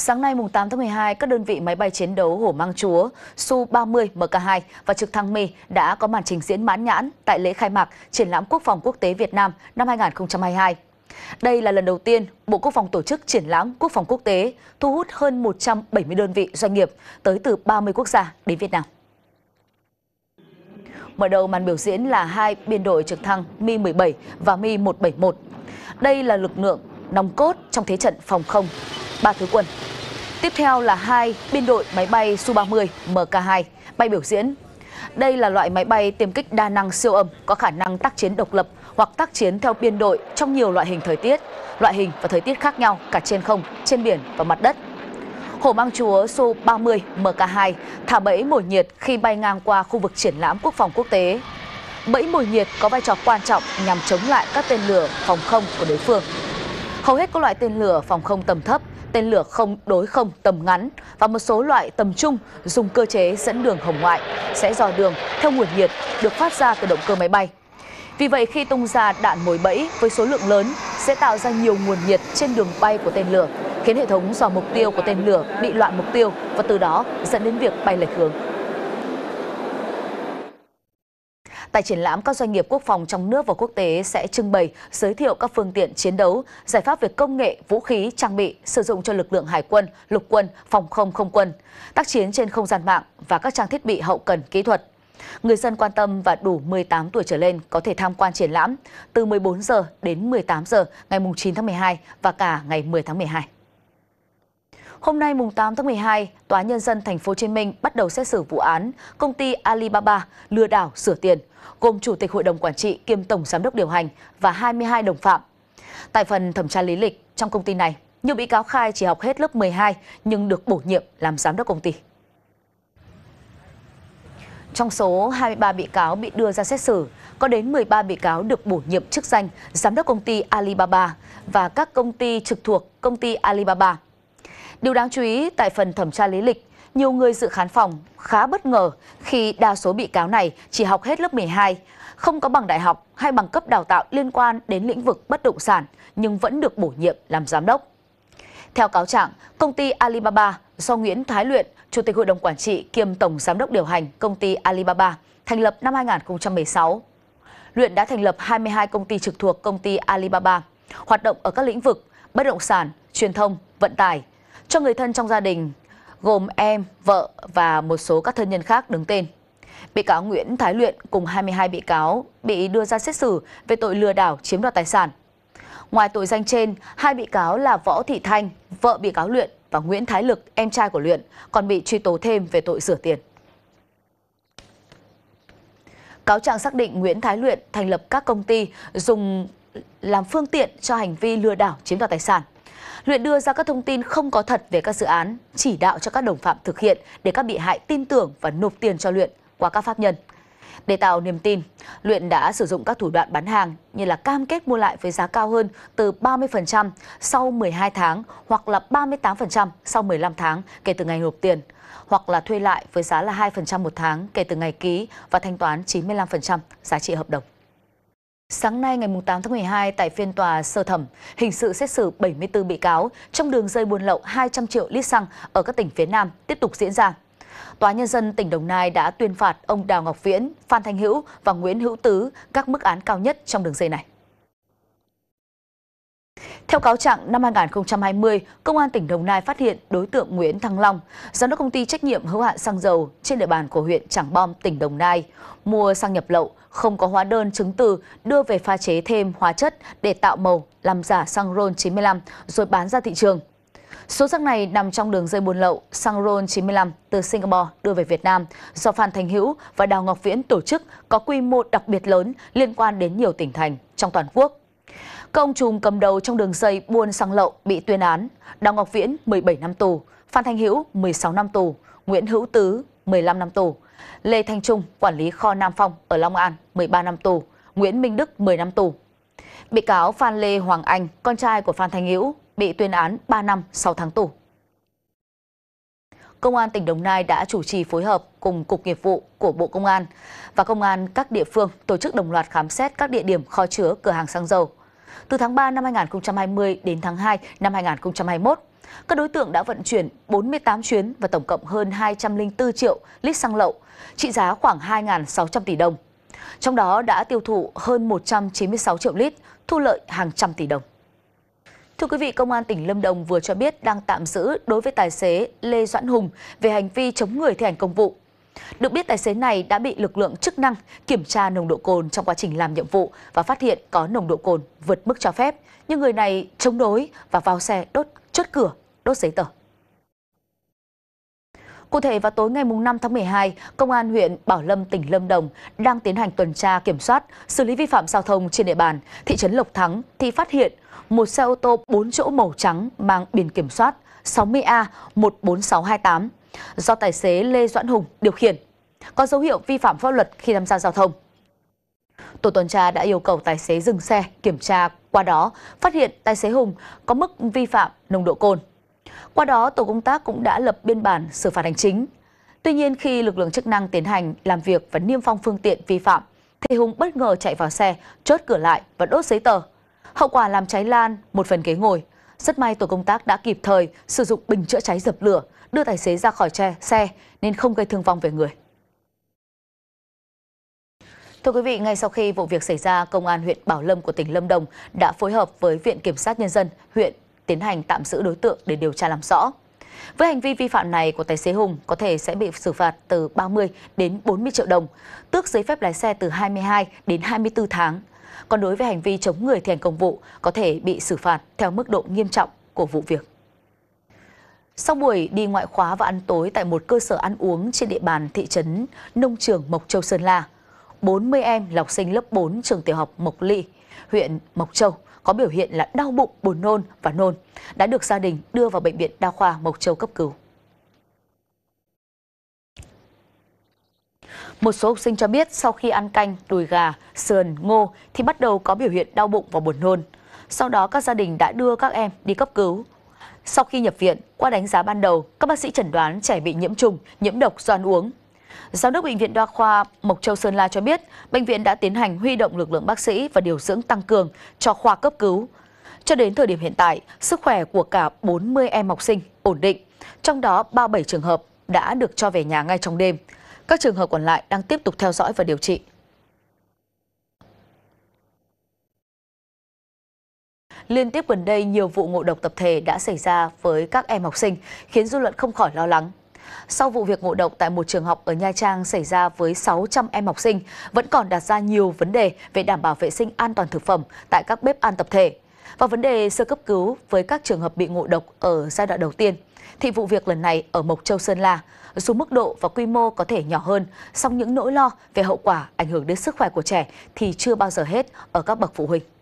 Sáng nay mùng 8 tháng 12, các đơn vị máy bay chiến đấu Hổ Mang Chúa Su-30 MK2 và trực thăng Mi đã có màn trình diễn mãn nhãn tại lễ khai mạc Triển lãm Quốc phòng Quốc tế Việt Nam năm 2022. Đây là lần đầu tiên Bộ Quốc phòng tổ chức triển lãm Quốc phòng quốc tế thu hút hơn 170 đơn vị doanh nghiệp tới từ 30 quốc gia đến Việt Nam. Mở đầu màn biểu diễn là hai biên đội trực thăng Mi-17 và Mi-171. Đây là lực lượng nòng cốt trong thế trận phòng không ba thứ quân. Tiếp theo là hai biên đội máy bay Su-30 MK2 bay biểu diễn. Đây là loại máy bay tiêm kích đa năng siêu âm có khả năng tác chiến độc lập hoặc tác chiến theo biên đội trong nhiều loại hình thời tiết, loại hình và thời tiết khác nhau cả trên không, trên biển và mặt đất. Hổ mang chúa Su-30 MK2 thả bẫy mồi nhiệt khi bay ngang qua khu vực triển lãm quốc phòng quốc tế. Bẫy mồi nhiệt có vai trò quan trọng nhằm chống lại các tên lửa phòng không của đối phương. Hầu hết các loại tên lửa phòng không tầm thấp tên lửa không đối không tầm ngắn và một số loại tầm trung dùng cơ chế dẫn đường hồng ngoại sẽ dò đường theo nguồn nhiệt được phát ra từ động cơ máy bay. Vì vậy khi tung ra đạn mồi bẫy với số lượng lớn sẽ tạo ra nhiều nguồn nhiệt trên đường bay của tên lửa, khiến hệ thống dò mục tiêu của tên lửa bị loạn mục tiêu và từ đó dẫn đến việc bay lệch hướng. Tại triển lãm, các doanh nghiệp quốc phòng trong nước và quốc tế sẽ trưng bày, giới thiệu các phương tiện chiến đấu, giải pháp về công nghệ, vũ khí, trang bị sử dụng cho lực lượng hải quân, lục quân, phòng không không quân, tác chiến trên không gian mạng và các trang thiết bị hậu cần kỹ thuật. Người dân quan tâm và đủ 18 tuổi trở lên có thể tham quan triển lãm từ 14 giờ đến 18 giờ ngày 9 tháng 12 và cả ngày 10 tháng 12. Hôm nay mùng 8 tháng 12, Tòa Nhân dân Thành phố Hồ Chí Minh bắt đầu xét xử vụ án công ty Alibaba lừa đảo sửa tiền, gồm Chủ tịch Hội đồng Quản trị kiêm Tổng Giám đốc điều hành và 22 đồng phạm. Tại phần thẩm tra lý lịch trong công ty này, nhiều bị cáo khai chỉ học hết lớp 12 nhưng được bổ nhiệm làm giám đốc công ty. Trong số 23 bị cáo bị đưa ra xét xử, có đến 13 bị cáo được bổ nhiệm chức danh giám đốc công ty Alibaba và các công ty trực thuộc công ty Alibaba. Điều đáng chú ý tại phần thẩm tra lý lịch, nhiều người dự khán phòng khá bất ngờ khi đa số bị cáo này chỉ học hết lớp 12, không có bằng đại học hay bằng cấp đào tạo liên quan đến lĩnh vực bất động sản nhưng vẫn được bổ nhiệm làm giám đốc. Theo cáo trạng, công ty Alibaba do Nguyễn Thái Luyện, Chủ tịch Hội đồng Quản trị kiêm Tổng Giám đốc điều hành công ty Alibaba, thành lập năm 2016. Luyện đã thành lập 22 công ty trực thuộc công ty Alibaba, hoạt động ở các lĩnh vực bất động sản, truyền thông, vận tải, cho người thân trong gia đình gồm em, vợ và một số các thân nhân khác đứng tên. Bị cáo Nguyễn Thái Luyện cùng 22 bị cáo bị đưa ra xét xử về tội lừa đảo chiếm đoạt tài sản. Ngoài tội danh trên, hai bị cáo là Võ Thị Thanh, vợ bị cáo Luyện và Nguyễn Thái Lực, em trai của Luyện, còn bị truy tố thêm về tội rửa tiền. Cáo trạng xác định Nguyễn Thái Luyện thành lập các công ty dùng làm phương tiện cho hành vi lừa đảo chiếm đoạt tài sản. Luyện đưa ra các thông tin không có thật về các dự án, chỉ đạo cho các đồng phạm thực hiện để các bị hại tin tưởng và nộp tiền cho Luyện qua các pháp nhân. Để tạo niềm tin, Luyện đã sử dụng các thủ đoạn bán hàng như là cam kết mua lại với giá cao hơn từ 30% sau 12 tháng hoặc là 38% sau 15 tháng kể từ ngày nộp tiền, hoặc là thuê lại với giá là 2% một tháng kể từ ngày ký và thanh toán 95% giá trị hợp đồng. Sáng nay ngày 8 tháng 12 tại phiên tòa sơ thẩm, hình sự xét xử 74 bị cáo trong đường dây buôn lậu 200 triệu lít xăng ở các tỉnh phía Nam tiếp tục diễn ra. Tòa Nhân dân tỉnh Đồng Nai đã tuyên phạt ông Đào Ngọc Viễn, Phan Thanh Hữu và Nguyễn Hữu Tứ các mức án cao nhất trong đường dây này. Theo cáo trạng, năm 2020, Công an tỉnh Đồng Nai phát hiện đối tượng Nguyễn Thăng Long, giám đốc công ty trách nhiệm hữu hạn xăng dầu trên địa bàn của huyện Trảng Bom, tỉnh Đồng Nai, mua xăng nhập lậu, không có hóa đơn chứng từ, đưa về pha chế thêm hóa chất để tạo màu, làm giả xăng RON 95 rồi bán ra thị trường. Số xăng này nằm trong đường dây buôn lậu xăng RON 95 từ Singapore đưa về Việt Nam do Phan Thành Hữu và Đào Ngọc Viễn tổ chức có quy mô đặc biệt lớn liên quan đến nhiều tỉnh thành trong toàn quốc công trùng cầm đầu trong đường dây buôn xăng lậu bị tuyên án. Đào Ngọc Viễn 17 năm tù, Phan Thanh Hữu 16 năm tù, Nguyễn Hữu Tứ 15 năm tù, Lê Thanh Trung quản lý kho Nam Phong ở Long An 13 năm tù, Nguyễn Minh Đức 10 năm tù. Bị cáo Phan Lê Hoàng Anh, con trai của Phan Thanh Hữu, bị tuyên án 3 năm 6 tháng tù. Công an tỉnh Đồng Nai đã chủ trì phối hợp cùng Cục Nghiệp vụ của Bộ Công an và Công an các địa phương tổ chức đồng loạt khám xét các địa điểm kho chứa cửa hàng xăng dầu từ tháng 3 năm 2020 đến tháng 2 năm 2021, các đối tượng đã vận chuyển 48 chuyến và tổng cộng hơn 204 triệu lít xăng lậu, trị giá khoảng 2.600 tỷ đồng. Trong đó đã tiêu thụ hơn 196 triệu lít, thu lợi hàng trăm tỷ đồng. Thưa quý vị, Công an tỉnh Lâm Đồng vừa cho biết đang tạm giữ đối với tài xế Lê Doãn Hùng về hành vi chống người thi hành công vụ. Được biết tài xế này đã bị lực lượng chức năng kiểm tra nồng độ cồn trong quá trình làm nhiệm vụ và phát hiện có nồng độ cồn vượt mức cho phép, nhưng người này chống đối và vào xe đốt chốt cửa, đốt giấy tờ. Cụ thể vào tối ngày 5 tháng 12, Công an huyện Bảo Lâm, tỉnh Lâm Đồng đang tiến hành tuần tra kiểm soát, xử lý vi phạm giao thông trên địa bàn thị trấn Lộc Thắng thì phát hiện một xe ô tô 4 chỗ màu trắng mang biển kiểm soát 60A 14628 do tài xế Lê Doãn Hùng điều khiển, có dấu hiệu vi phạm pháp luật khi tham gia giao thông. Tổ tuần tra đã yêu cầu tài xế dừng xe kiểm tra, qua đó phát hiện tài xế Hùng có mức vi phạm nồng độ cồn. Qua đó, tổ công tác cũng đã lập biên bản xử phạt hành chính. Tuy nhiên, khi lực lượng chức năng tiến hành làm việc và niêm phong phương tiện vi phạm, thì Hùng bất ngờ chạy vào xe, chốt cửa lại và đốt giấy tờ. Hậu quả làm cháy lan một phần ghế ngồi, rất may tổ công tác đã kịp thời sử dụng bình chữa cháy dập lửa, đưa tài xế ra khỏi xe nên không gây thương vong về người. Thưa quý vị, ngay sau khi vụ việc xảy ra, Công an huyện Bảo Lâm của tỉnh Lâm Đồng đã phối hợp với Viện Kiểm sát Nhân dân huyện tiến hành tạm giữ đối tượng để điều tra làm rõ. Với hành vi vi phạm này của tài xế Hùng có thể sẽ bị xử phạt từ 30 đến 40 triệu đồng, tước giấy phép lái xe từ 22 đến 24 tháng. Còn đối với hành vi chống người thi hành công vụ, có thể bị xử phạt theo mức độ nghiêm trọng của vụ việc. Sau buổi đi ngoại khóa và ăn tối tại một cơ sở ăn uống trên địa bàn thị trấn Nông Trường Mộc Châu Sơn La, 40 em là học sinh lớp 4 trường tiểu học Mộc Ly, huyện Mộc Châu có biểu hiện là đau bụng, buồn nôn và nôn đã được gia đình đưa vào bệnh viện đa khoa Mộc Châu cấp cứu. Một số học sinh cho biết sau khi ăn canh, đùi gà, sườn, ngô thì bắt đầu có biểu hiện đau bụng và buồn nôn. Sau đó các gia đình đã đưa các em đi cấp cứu. Sau khi nhập viện, qua đánh giá ban đầu, các bác sĩ chẩn đoán trẻ bị nhiễm trùng, nhiễm độc do ăn uống. Giám đốc Bệnh viện Đa khoa Mộc Châu Sơn La cho biết, bệnh viện đã tiến hành huy động lực lượng bác sĩ và điều dưỡng tăng cường cho khoa cấp cứu. Cho đến thời điểm hiện tại, sức khỏe của cả 40 em học sinh ổn định, trong đó 37 trường hợp đã được cho về nhà ngay trong đêm. Các trường hợp còn lại đang tiếp tục theo dõi và điều trị. Liên tiếp gần đây, nhiều vụ ngộ độc tập thể đã xảy ra với các em học sinh, khiến dư luận không khỏi lo lắng. Sau vụ việc ngộ độc tại một trường học ở Nha Trang xảy ra với 600 em học sinh, vẫn còn đặt ra nhiều vấn đề về đảm bảo vệ sinh an toàn thực phẩm tại các bếp ăn tập thể và vấn đề sơ cấp cứu với các trường hợp bị ngộ độc ở giai đoạn đầu tiên. Thì vụ việc lần này ở Mộc Châu Sơn La, dù mức độ và quy mô có thể nhỏ hơn, song những nỗi lo về hậu quả ảnh hưởng đến sức khỏe của trẻ thì chưa bao giờ hết ở các bậc phụ huynh.